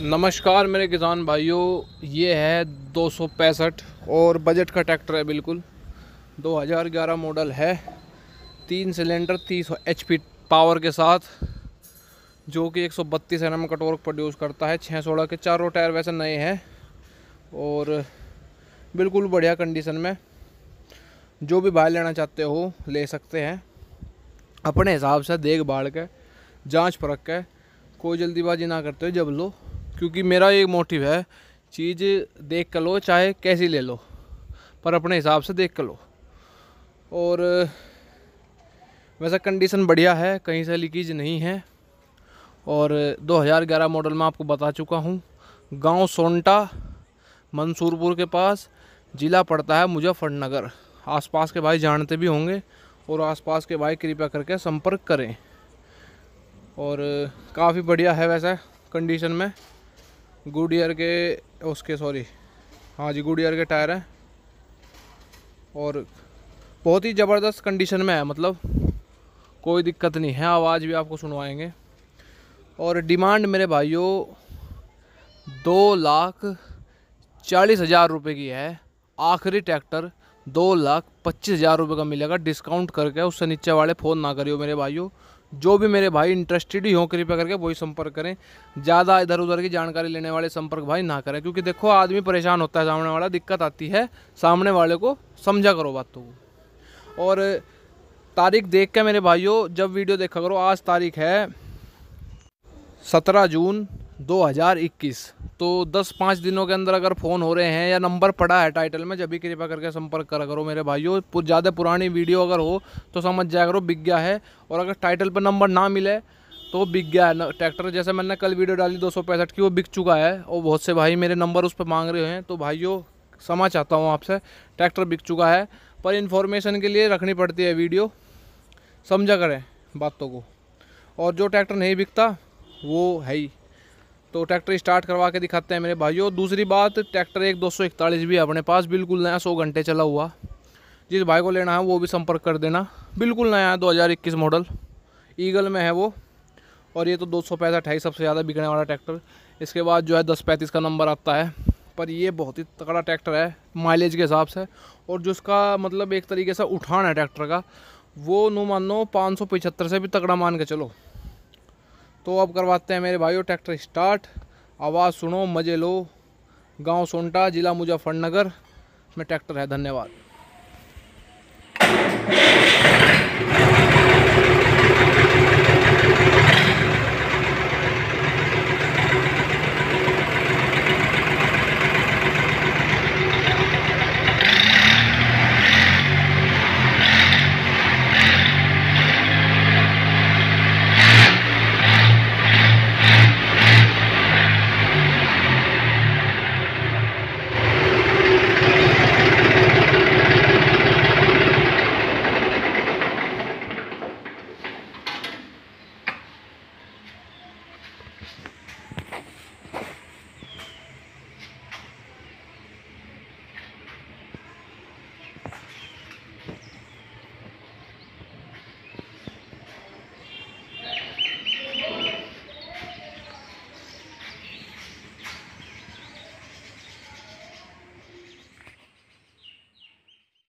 नमस्कार मेरे किसान भाइयों ये है दो और बजट का ट्रैक्टर है बिल्कुल 2011 मॉडल है तीन सिलेंडर 300 एचपी पावर के साथ जो कि 132 एन एम कटोर्क प्रोड्यूस करता है छः सोलह के चारों टायर वैसे नए हैं और बिल्कुल बढ़िया कंडीशन में जो भी भाई लेना चाहते हो ले सकते हैं अपने हिसाब से देख भाड़ के जाँच परख के कोई जल्दीबाजी ना करते हो जब लो क्योंकि मेरा ये मोटिव है चीज़ देख कर लो चाहे कैसी ले लो पर अपने हिसाब से देख कर लो और वैसा कंडीशन बढ़िया है कहीं से लीकेज नहीं है और 2011 मॉडल में आपको बता चुका हूँ गांव सोनटा मंसूरपुर के पास ज़िला पड़ता है मुजफ्फरनगर आसपास के भाई जानते भी होंगे और आसपास के भाई कृपया करके संपर्क करें और काफ़ी बढ़िया है वैसा कंडीशन में गुडियर के उसके सॉरी हाँ जी गुडियर के टायर हैं और बहुत ही ज़बरदस्त कंडीशन में है मतलब कोई दिक्कत नहीं है आवाज़ भी आपको सुनवाएंगे और डिमांड मेरे भाइयों दो लाख चालीस हज़ार रुपये की है आखिरी ट्रैक्टर दो लाख पच्चीस हज़ार रुपये का मिलेगा डिस्काउंट करके उससे नीचे वाले फ़ोन ना करियो मेरे भाइयों जो भी मेरे भाई इंटरेस्टेड ही हों कृपया करके वही संपर्क करें ज़्यादा इधर उधर की जानकारी लेने वाले संपर्क भाई ना करें क्योंकि देखो आदमी परेशान होता है सामने वाला दिक्कत आती है सामने वाले को समझा करो बातों को और तारीख देख के मेरे भाइयों जब वीडियो देखा करो आज तारीख है सत्रह जून 2021 तो 10 पाँच दिनों के अंदर अगर फ़ोन हो रहे हैं या नंबर पड़ा है टाइटल में जब भी कृपा करके संपर्क करा करो मेरे भाइयों ज़्यादा पुरानी वीडियो अगर हो तो समझ जाया करो बिक गया है और अगर टाइटल पर नंबर ना मिले तो बिक गया है ट्रैक्टर जैसे मैंने कल वीडियो डाली दो की वो बिक चुका है और बहुत से भाई मेरे नंबर उस पर मांग रहे हैं तो भाइयों समा चाहता हूँ आपसे ट्रैक्टर बिक चुका है पर इन्फॉर्मेशन के लिए रखनी पड़ती है वीडियो समझा करें बातों को और जो ट्रैक्टर नहीं बिकता वो है ही तो ट्रैक्टर स्टार्ट करवा के दिखाते हैं मेरे भाइयों दूसरी बात ट्रैक्टर एक दो भी अपने पास बिल्कुल नया सौ घंटे चला हुआ जिस भाई को लेना है वो भी संपर्क कर देना बिल्कुल नया है दो मॉडल ईगल में है वो और ये तो दो सौ पैंसठ है सबसे ज़्यादा बिकने वाला ट्रैक्टर इसके बाद जो है दस पैंतीस का नंबर आता है पर ये बहुत ही तगड़ा ट्रैक्टर है माइलेज के हिसाब से और जो मतलब एक तरीके से उठान है ट्रैक्टर का वो नो मान लो पाँच सौ पचहत्तर से भी तगड़ा मान के चलो तो अब करवाते हैं मेरे भाइयों ट्रैक्टर स्टार्ट आवाज़ सुनो मज़े लो गांव सोंटा ज़िला मुजफ्फरनगर में ट्रैक्टर है धन्यवाद